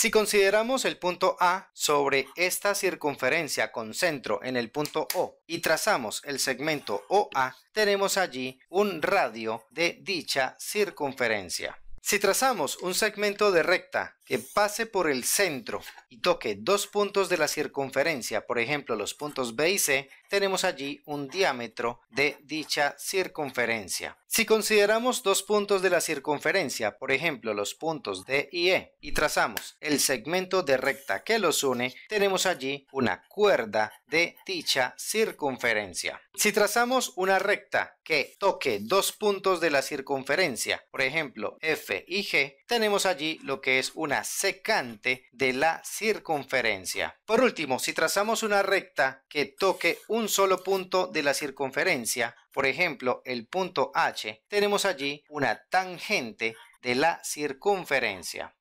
Si consideramos el punto A sobre esta circunferencia con centro en el punto O y trazamos el segmento OA, tenemos allí un radio de dicha circunferencia. Si trazamos un segmento de recta que pase por el centro y toque dos puntos de la circunferencia, por ejemplo los puntos B y C, tenemos allí un diámetro de dicha circunferencia. Si consideramos dos puntos de la circunferencia, por ejemplo los puntos D y E, y trazamos el segmento de recta que los une, tenemos allí una cuerda de dicha circunferencia. Si trazamos una recta que toque dos puntos de la circunferencia, por ejemplo F y G, tenemos allí lo que es una secante de la circunferencia. Por último, si trazamos una recta que toque un solo punto de la circunferencia, por ejemplo el punto H, tenemos allí una tangente de la circunferencia.